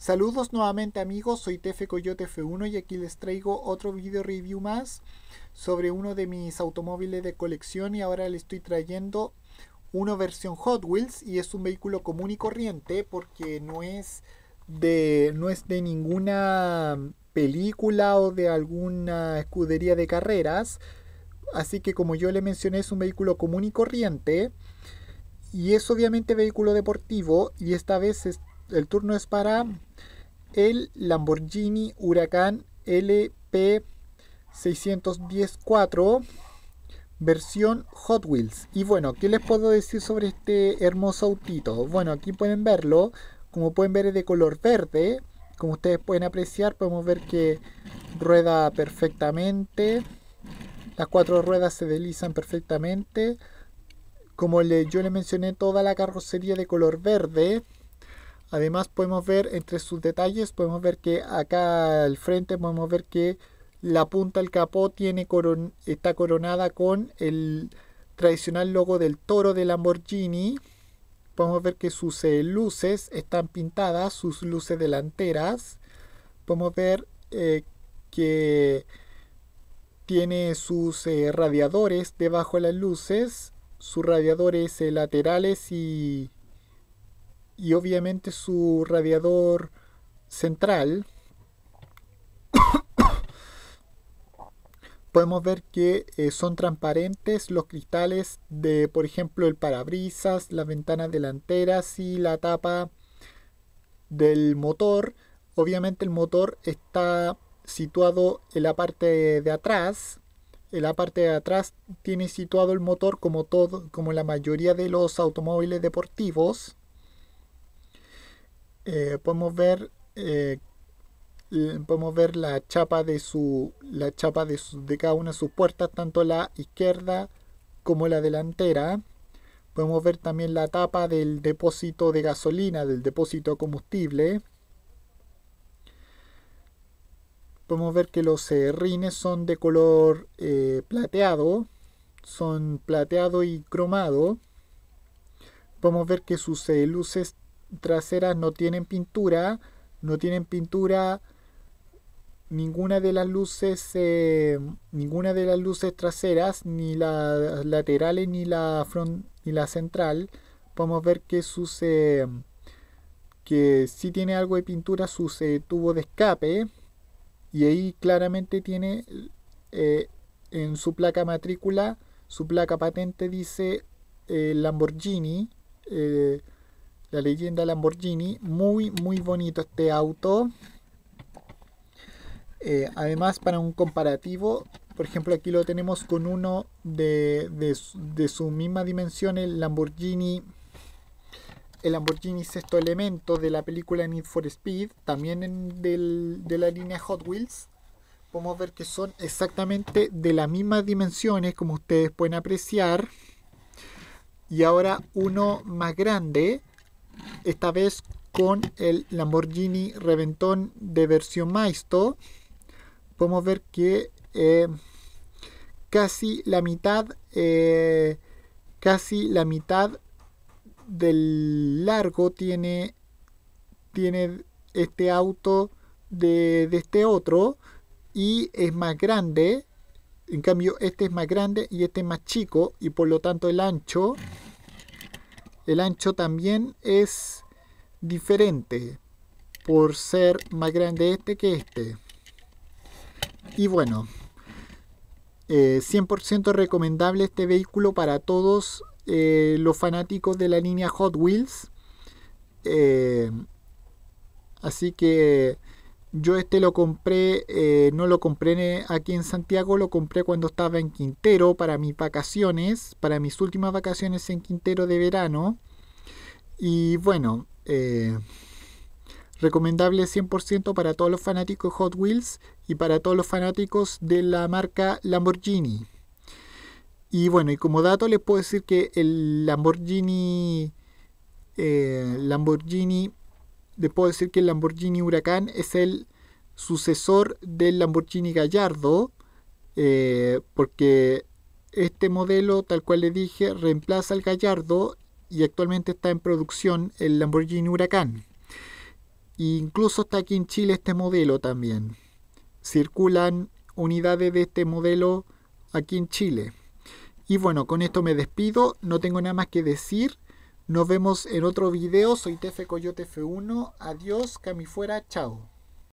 Saludos nuevamente amigos, soy Tefe Coyote F1 y aquí les traigo otro video review más sobre uno de mis automóviles de colección y ahora le estoy trayendo una versión Hot Wheels y es un vehículo común y corriente porque no es de, no es de ninguna película o de alguna escudería de carreras. Así que como yo le mencioné es un vehículo común y corriente y es obviamente vehículo deportivo y esta vez es el turno es para el Lamborghini Huracán LP 610-4 versión Hot Wheels. Y bueno, ¿qué les puedo decir sobre este hermoso autito? Bueno, aquí pueden verlo. Como pueden ver es de color verde. Como ustedes pueden apreciar, podemos ver que rueda perfectamente. Las cuatro ruedas se deslizan perfectamente. Como yo le mencioné, toda la carrocería de color verde. Además podemos ver entre sus detalles, podemos ver que acá al frente podemos ver que la punta del capó tiene está coronada con el tradicional logo del toro de Lamborghini. Podemos ver que sus eh, luces están pintadas, sus luces delanteras. Podemos ver eh, que tiene sus eh, radiadores debajo de las luces, sus radiadores laterales y y obviamente su radiador central, podemos ver que eh, son transparentes los cristales de, por ejemplo, el parabrisas, las ventanas delanteras y la tapa del motor. Obviamente el motor está situado en la parte de atrás. En la parte de atrás tiene situado el motor como todo, como la mayoría de los automóviles deportivos. Eh, podemos ver eh, podemos ver la chapa de su la chapa de, de cada una de sus puertas tanto la izquierda como la delantera podemos ver también la tapa del depósito de gasolina del depósito combustible podemos ver que los rines son de color eh, plateado, son plateado y cromado. Podemos ver que sus luces traseras no tienen pintura, no tienen pintura ninguna de las luces eh, ninguna de las luces traseras ni las laterales ni la front ni la central podemos ver que sus eh, que si tiene algo de pintura su eh, tubo de escape y ahí claramente tiene en su placa matrícula su placa patente dice Lamborghini la leyenda Lamborghini. Muy, muy bonito este auto. Eh, además, para un comparativo, por ejemplo, aquí lo tenemos con uno de, su misma dimensión, el Lamborghini. El Lamborghini sexto elemento de la película Need for Speed, también de la línea Hot Wheels, podemos ver que son exactamente de las mismas dimensiones, como ustedes pueden apreciar. Y ahora uno más grande, esta vez con el Lamborghini Reventón de versión Maisto, podemos ver que eh, casi la mitad, eh, casi la mitad del largo tiene, tiene este auto de, de este otro y es más grande. En cambio, este es más grande y este es más chico y por lo tanto el ancho el ancho también es diferente por ser más grande este que este. Y bueno, 100% eh, recomendable este vehículo para todos eh, los fanáticos de la línea Hot Wheels. Eh, así que yo este lo compré, eh, no lo compré eh, aquí en Santiago, lo compré cuando estaba en Quintero para mis vacaciones, para mis últimas vacaciones en Quintero de verano. Y bueno, eh, recomendable 100% para todos los fanáticos Hot Wheels y para todos los fanáticos de la marca Lamborghini. Y bueno, y como dato les puedo decir que el Lamborghini, Lamborghini les puedo decir que el Lamborghini Huracán es el sucesor del Lamborghini Gallardo, eh, porque este modelo, tal cual le dije, reemplaza al Gallardo y actualmente está en producción el Lamborghini Huracán. incluso está aquí en Chile este modelo también. Circulan unidades de este modelo aquí en Chile. Y bueno, con esto me despido, no tengo nada más que decir. Nos vemos en otro video. Soy Tefe Coyote F1. Adiós, cami fuera, chao.